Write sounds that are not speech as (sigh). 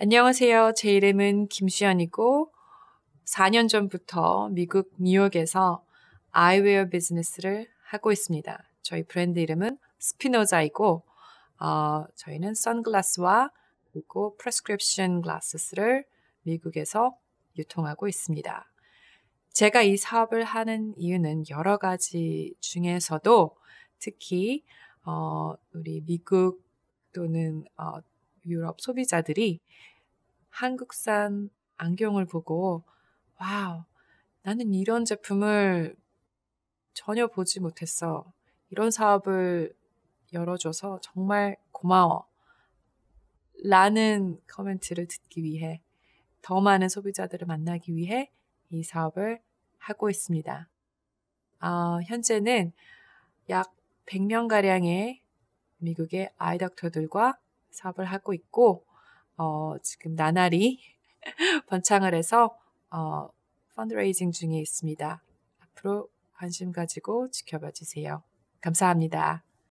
안녕하세요. 제 이름은 김수현이고 4년 전부터 미국 뉴욕에서 아이웨어 비즈니스를 하고 있습니다. 저희 브랜드 이름은 스피노자이고 어, 저희는 선글라스와 그리고 프레스크립션 글라스를 미국에서 유통하고 있습니다. 제가 이 사업을 하는 이유는 여러 가지 중에서도 특히 어, 우리 미국 또는 어, 유럽 소비자들이 한국산 안경을 보고 와우, 나는 이런 제품을 전혀 보지 못했어. 이런 사업을 열어줘서 정말 고마워. 라는 커멘트를 듣기 위해 더 많은 소비자들을 만나기 위해 이 사업을 하고 있습니다. 어, 현재는 약 100명가량의 미국의 아이닥터들과 사업을 하고 있고 어, 지금 나날이 (laughs) 번창을 해서 어, 펀드레이징 중에 있습니다. 앞으로 관심 가지고 지켜봐 주세요. 감사합니다.